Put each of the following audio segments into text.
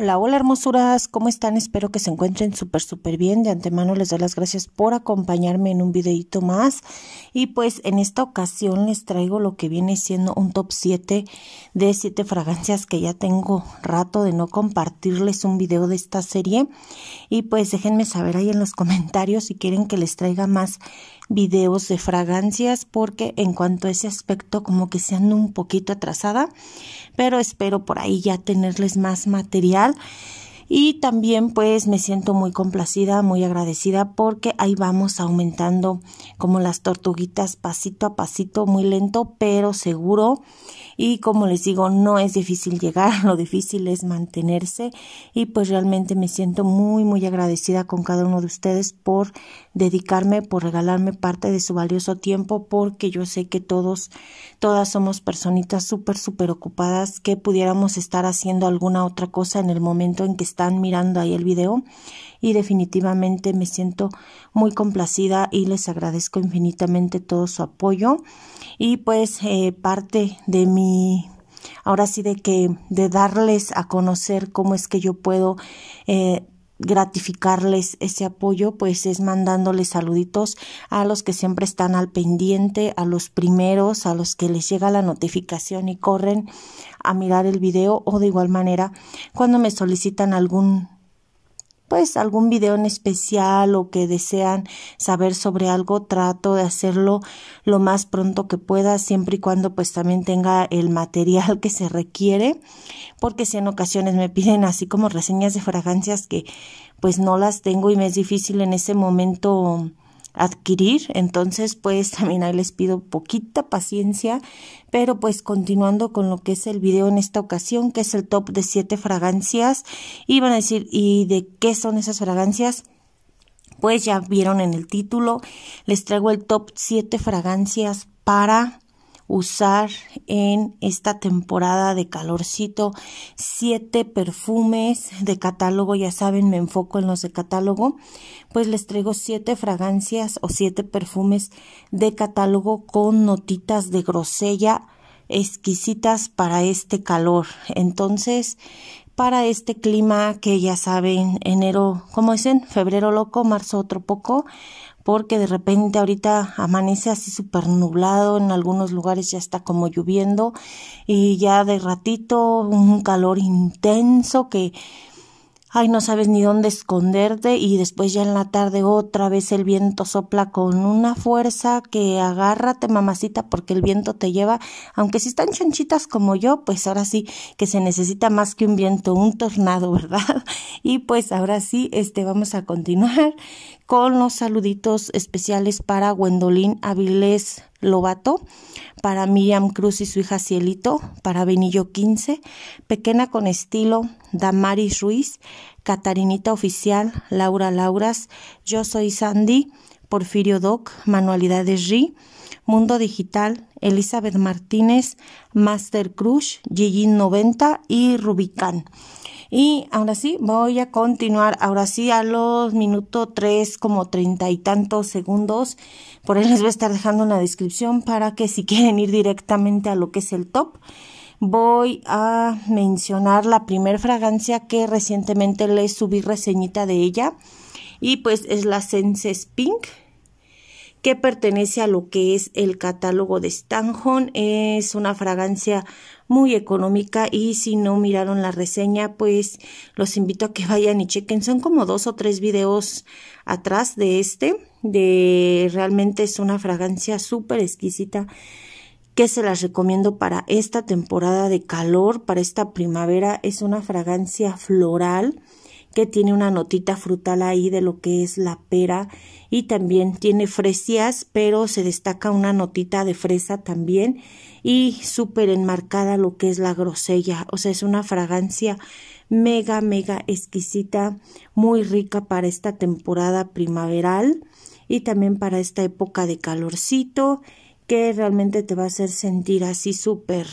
Hola, hola hermosuras, ¿cómo están? Espero que se encuentren súper, súper bien. De antemano les doy las gracias por acompañarme en un videito más. Y pues en esta ocasión les traigo lo que viene siendo un top 7 de 7 fragancias que ya tengo rato de no compartirles un video de esta serie. Y pues déjenme saber ahí en los comentarios si quieren que les traiga más videos de fragancias porque en cuanto a ese aspecto como que se ando un poquito atrasada, pero espero por ahí ya tenerles más material y también pues me siento muy complacida, muy agradecida porque ahí vamos aumentando como las tortuguitas pasito a pasito, muy lento pero seguro y como les digo no es difícil llegar, lo difícil es mantenerse y pues realmente me siento muy muy agradecida con cada uno de ustedes por dedicarme, por regalarme parte de su valioso tiempo porque yo sé que todos, todas somos personitas súper súper ocupadas que pudiéramos estar haciendo alguna otra cosa en el momento en que estamos están mirando ahí el video y definitivamente me siento muy complacida y les agradezco infinitamente todo su apoyo y pues eh, parte de mi ahora sí de que de darles a conocer cómo es que yo puedo eh, gratificarles ese apoyo, pues es mandándoles saluditos a los que siempre están al pendiente, a los primeros, a los que les llega la notificación y corren a mirar el video o de igual manera cuando me solicitan algún pues algún video en especial o que desean saber sobre algo, trato de hacerlo lo más pronto que pueda, siempre y cuando pues también tenga el material que se requiere, porque si en ocasiones me piden así como reseñas de fragancias que pues no las tengo y me es difícil en ese momento adquirir. Entonces, pues también ahí les pido poquita paciencia, pero pues continuando con lo que es el video en esta ocasión, que es el top de siete fragancias, y van a decir, ¿y de qué son esas fragancias? Pues ya vieron en el título, les traigo el top 7 fragancias para usar en esta temporada de calorcito. Siete perfumes de catálogo, ya saben, me enfoco en los de catálogo. Pues les traigo siete fragancias o siete perfumes de catálogo con notitas de grosella exquisitas para este calor. Entonces, para este clima que ya saben, enero, como dicen, febrero loco, marzo otro poco, porque de repente ahorita amanece así súper nublado, en algunos lugares ya está como lloviendo y ya de ratito un calor intenso que Ay, no sabes ni dónde esconderte y después ya en la tarde otra vez el viento sopla con una fuerza que agárrate mamacita porque el viento te lleva, aunque si están chanchitas como yo, pues ahora sí que se necesita más que un viento, un tornado, ¿verdad? Y pues ahora sí, este vamos a continuar con los saluditos especiales para Gwendolyn Avilés Lobato, para Miriam Cruz y su hija Cielito, para Benillo 15, Pequena con Estilo, Damaris Ruiz, Catarinita Oficial, Laura Lauras, Yo Soy Sandy, Porfirio Doc, Manualidades RI, Mundo Digital, Elizabeth Martínez, Master Cruz, Gigi 90 y Rubicán. Y ahora sí, voy a continuar. Ahora sí, a los minutos tres como treinta y tantos segundos. Por ahí les voy a estar dejando una descripción para que si quieren ir directamente a lo que es el top, voy a mencionar la primer fragancia que recientemente les subí reseñita de ella. Y pues es la Senses Pink que pertenece a lo que es el catálogo de Stanjon, Es una fragancia muy económica y si no miraron la reseña, pues los invito a que vayan y chequen. Son como dos o tres videos atrás de este. De realmente es una fragancia súper exquisita que se las recomiendo para esta temporada de calor, para esta primavera. Es una fragancia floral que tiene una notita frutal ahí de lo que es la pera y también tiene fresías, pero se destaca una notita de fresa también y súper enmarcada lo que es la grosella, o sea, es una fragancia mega, mega exquisita, muy rica para esta temporada primaveral y también para esta época de calorcito que realmente te va a hacer sentir así súper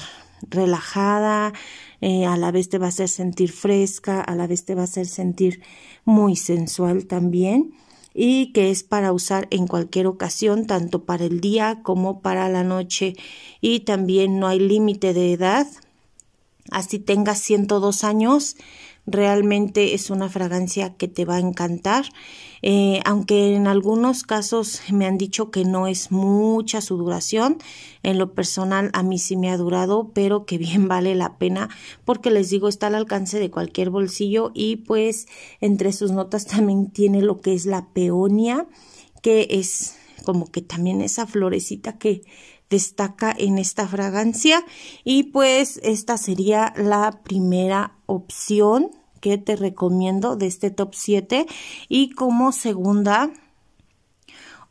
relajada, eh, a la vez te va a hacer sentir fresca, a la vez te va a hacer sentir muy sensual también y que es para usar en cualquier ocasión, tanto para el día como para la noche. Y también no hay límite de edad, así tengas 102 años, realmente es una fragancia que te va a encantar, eh, aunque en algunos casos me han dicho que no es mucha su duración, en lo personal a mí sí me ha durado, pero que bien vale la pena porque les digo está al alcance de cualquier bolsillo y pues entre sus notas también tiene lo que es la peonia, que es como que también esa florecita que destaca en esta fragancia y pues esta sería la primera opción que te recomiendo de este top 7 y como segunda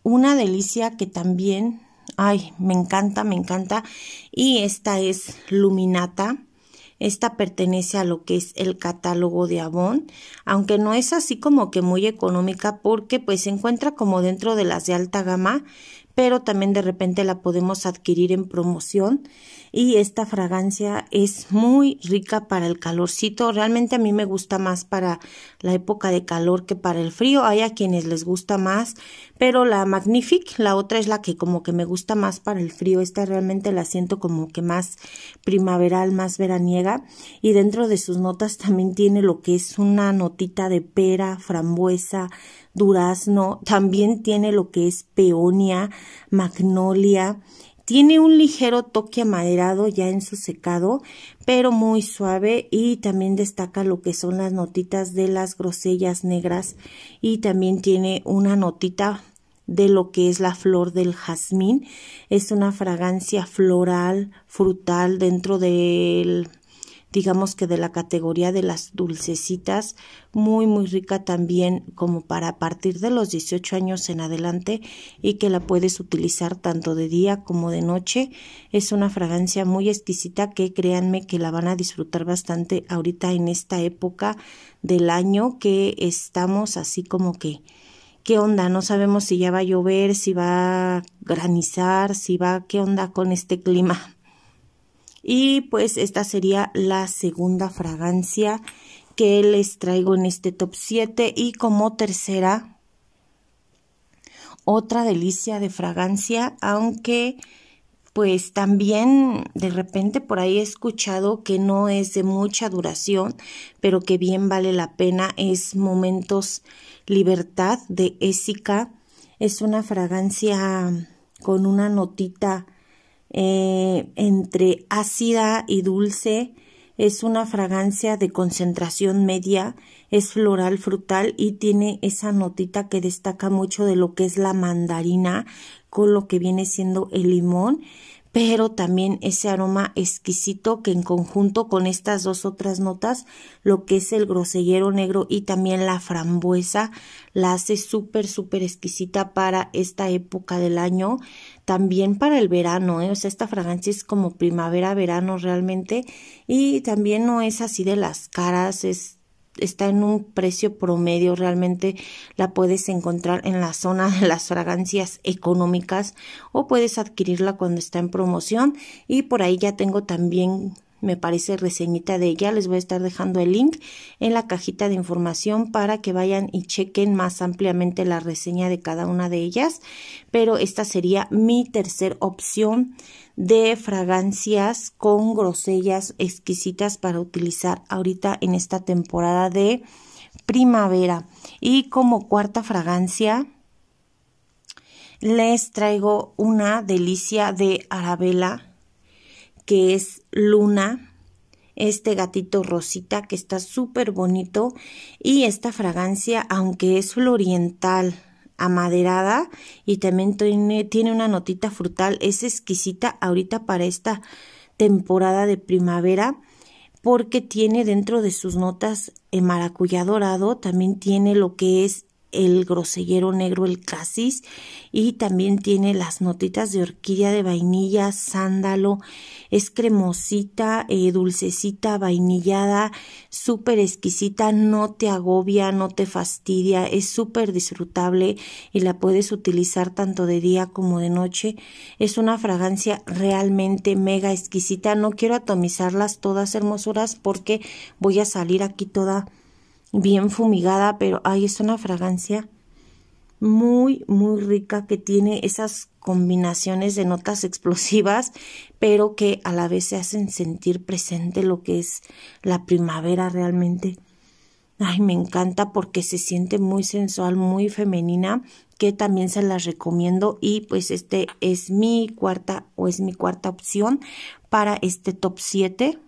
una delicia que también ay me encanta me encanta y esta es luminata esta pertenece a lo que es el catálogo de Avon, aunque no es así como que muy económica porque pues se encuentra como dentro de las de alta gama, pero también de repente la podemos adquirir en promoción y esta fragancia es muy rica para el calorcito. Realmente a mí me gusta más para la época de calor que para el frío. Hay a quienes les gusta más, pero la Magnific, la otra es la que como que me gusta más para el frío. Esta realmente la siento como que más primaveral, más veraniega y dentro de sus notas también tiene lo que es una notita de pera, frambuesa, durazno, también tiene lo que es peonia, magnolia, tiene un ligero toque amaderado ya en su secado, pero muy suave y también destaca lo que son las notitas de las grosellas negras y también tiene una notita de lo que es la flor del jazmín. Es una fragancia floral, frutal dentro del digamos que de la categoría de las dulcecitas, muy muy rica también como para a partir de los 18 años en adelante y que la puedes utilizar tanto de día como de noche. Es una fragancia muy exquisita que créanme que la van a disfrutar bastante ahorita en esta época del año que estamos así como que qué onda, no sabemos si ya va a llover, si va a granizar, si va, qué onda con este clima. Y pues esta sería la segunda fragancia que les traigo en este top 7 y como tercera otra delicia de fragancia, aunque pues también de repente por ahí he escuchado que no es de mucha duración, pero que bien vale la pena, es Momentos Libertad de Ésica. Es una fragancia con una notita eh, entre ácida y dulce, es una fragancia de concentración media, es floral frutal y tiene esa notita que destaca mucho de lo que es la mandarina con lo que viene siendo el limón pero también ese aroma exquisito que en conjunto con estas dos otras notas, lo que es el grosellero negro y también la frambuesa, la hace súper, súper exquisita para esta época del año, también para el verano, ¿eh? o sea, esta fragancia es como primavera, verano realmente, y también no es así de las caras, es está en un precio promedio, realmente la puedes encontrar en la zona de las fragancias económicas o puedes adquirirla cuando está en promoción y por ahí ya tengo también me parece reseñita de ella. Les voy a estar dejando el link en la cajita de información para que vayan y chequen más ampliamente la reseña de cada una de ellas. Pero esta sería mi tercera opción de fragancias con grosellas exquisitas para utilizar ahorita en esta temporada de primavera. Y como cuarta fragancia, les traigo una delicia de Arabella que es Luna, este gatito rosita que está súper bonito y esta fragancia, aunque es floriental, amaderada y también tiene, una notita frutal, es exquisita ahorita para esta temporada de primavera porque tiene dentro de sus notas el maracuyá dorado, también tiene lo que es el grosellero negro, el casis, y también tiene las notitas de orquídea de vainilla, sándalo, es cremosita, eh, dulcecita, vainillada, súper exquisita, no te agobia, no te fastidia, es súper disfrutable y la puedes utilizar tanto de día como de noche. Es una fragancia realmente mega exquisita, no quiero atomizarlas todas hermosuras porque voy a salir aquí toda bien fumigada, pero ahí es una fragancia muy, muy rica que tiene esas combinaciones de notas explosivas, pero que a la vez se hacen sentir presente lo que es la primavera realmente. Ay, me encanta porque se siente muy sensual, muy femenina, que también se las recomiendo y pues este es mi cuarta o es mi cuarta opción para este top 7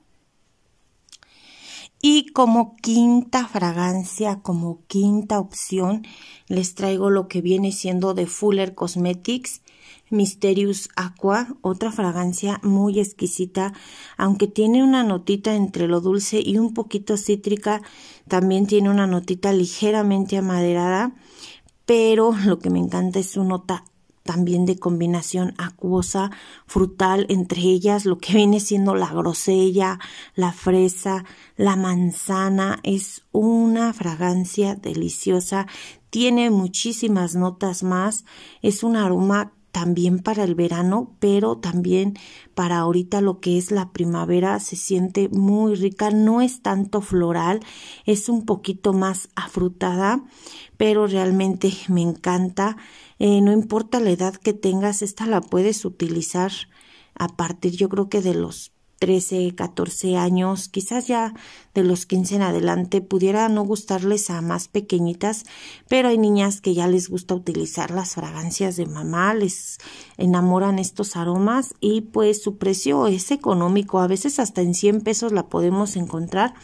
y como quinta fragancia, como quinta opción, les traigo lo que viene siendo de Fuller Cosmetics. Mysterious Aqua, otra fragancia muy exquisita, aunque tiene una notita entre lo dulce y un poquito cítrica, también tiene una notita ligeramente amaderada, pero lo que me encanta es su nota también de combinación acuosa, frutal, entre ellas lo que viene siendo la grosella, la fresa, la manzana. Es una fragancia deliciosa, tiene muchísimas notas más, es un aroma también para el verano, pero también para ahorita lo que es la primavera se siente muy rica, no es tanto floral, es un poquito más afrutada, pero realmente me encanta, eh, no importa la edad que tengas, esta la puedes utilizar a partir yo creo que de los 13, 14 años, quizás ya de los 15 en adelante, pudiera no gustarles a más pequeñitas, pero hay niñas que ya les gusta utilizar las fragancias de mamá, les enamoran estos aromas y pues su precio es económico, a veces hasta en 100 pesos la podemos encontrar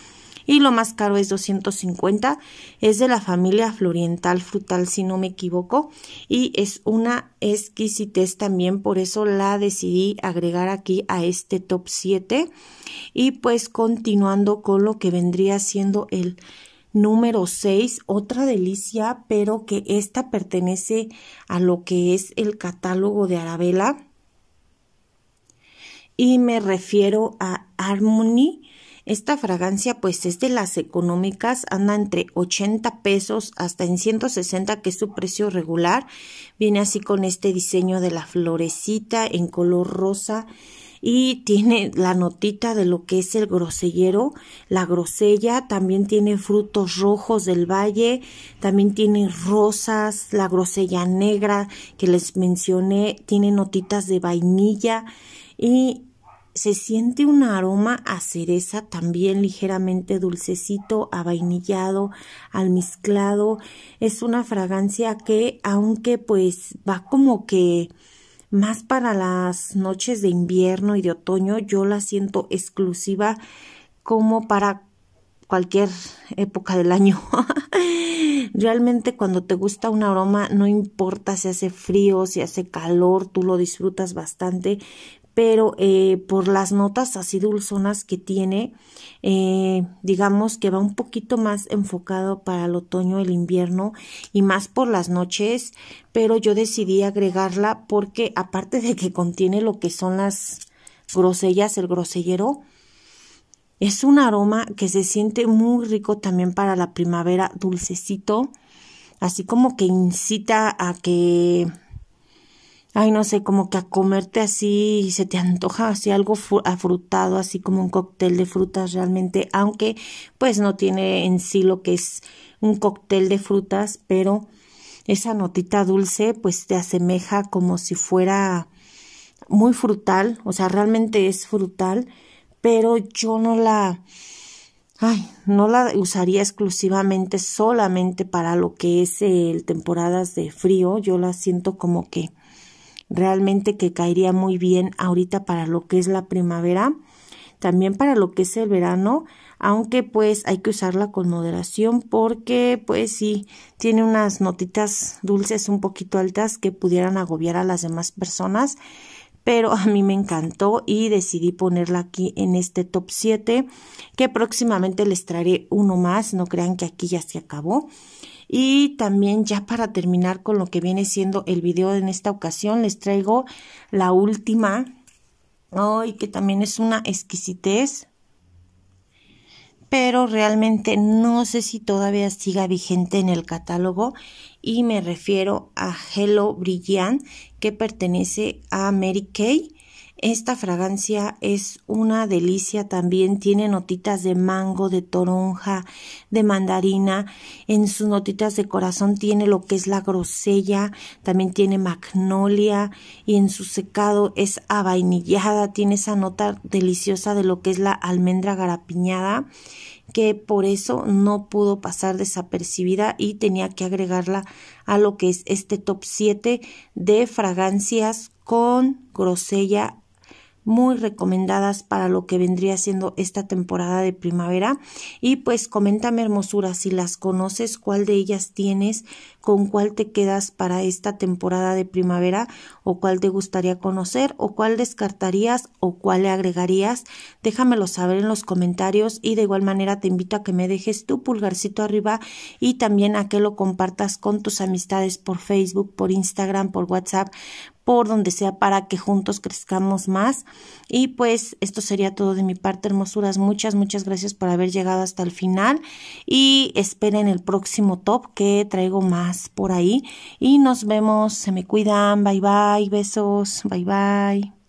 y lo más caro es 250. Es de la familia floriental frutal, si no me equivoco, y es una exquisitez también, por eso la decidí agregar aquí a este top 7. Y pues continuando con lo que vendría siendo el número 6, otra delicia, pero que esta pertenece a lo que es el catálogo de Arabella. Y me refiero a Harmony esta fragancia pues es de las económicas, anda entre 80 pesos hasta en 160 que es su precio regular. Viene así con este diseño de la florecita en color rosa y tiene la notita de lo que es el grosellero, la grosella, también tiene frutos rojos del valle, también tiene rosas, la grosella negra que les mencioné, tiene notitas de vainilla y se siente un aroma a cereza, también ligeramente dulcecito, avainillado, vainillado, almizclado. Es una fragancia que, aunque pues va como que más para las noches de invierno y de otoño, yo la siento exclusiva como para cualquier época del año. Realmente cuando te gusta un aroma, no importa si hace frío, si hace calor, tú lo disfrutas bastante pero eh, por las notas así dulzonas que tiene, eh, digamos que va un poquito más enfocado para el otoño, el invierno y más por las noches, pero yo decidí agregarla porque aparte de que contiene lo que son las grosellas, el grosellero, es un aroma que se siente muy rico también para la primavera, dulcecito, así como que incita a que ay, no sé, como que a comerte así y se te antoja así algo afrutado, así como un cóctel de frutas realmente, aunque pues no tiene en sí lo que es un cóctel de frutas, pero esa notita dulce pues te asemeja como si fuera muy frutal, o sea, realmente es frutal, pero yo no la ay, no la usaría exclusivamente solamente para lo que es el temporadas de frío, yo la siento como que realmente que caería muy bien ahorita para lo que es la primavera, también para lo que es el verano, aunque pues hay que usarla con moderación porque pues sí tiene unas notitas dulces un poquito altas que pudieran agobiar a las demás personas, pero a mí me encantó y decidí ponerla aquí en este top 7 que próximamente les traeré uno más, no crean que aquí ya se acabó. Y también ya para terminar con lo que viene siendo el video en esta ocasión, les traigo la última, hoy que también es una exquisitez, pero realmente no sé si todavía siga vigente en el catálogo y me refiero a Hello Brilliant que pertenece a Mary Kay esta fragancia es una delicia también, tiene notitas de mango, de toronja, de mandarina, en sus notitas de corazón tiene lo que es la grosella, también tiene magnolia y en su secado es avainillada, tiene esa nota deliciosa de lo que es la almendra garapiñada que por eso no pudo pasar desapercibida y tenía que agregarla a lo que es este top 7 de fragancias con grosella muy recomendadas para lo que vendría siendo esta temporada de primavera. Y pues coméntame hermosura si las conoces, cuál de ellas tienes, con cuál te quedas para esta temporada de primavera o cuál te gustaría conocer o cuál descartarías o cuál le agregarías. Déjamelo saber en los comentarios y de igual manera te invito a que me dejes tu pulgarcito arriba y también a que lo compartas con tus amistades por Facebook, por Instagram, por WhatsApp, por donde sea para que juntos crezcamos más. Y pues esto sería todo de mi parte, hermosuras. Muchas, muchas gracias por haber llegado hasta el final y esperen el próximo top que traigo más por ahí. Y nos vemos, se me cuidan, bye bye, besos, bye bye.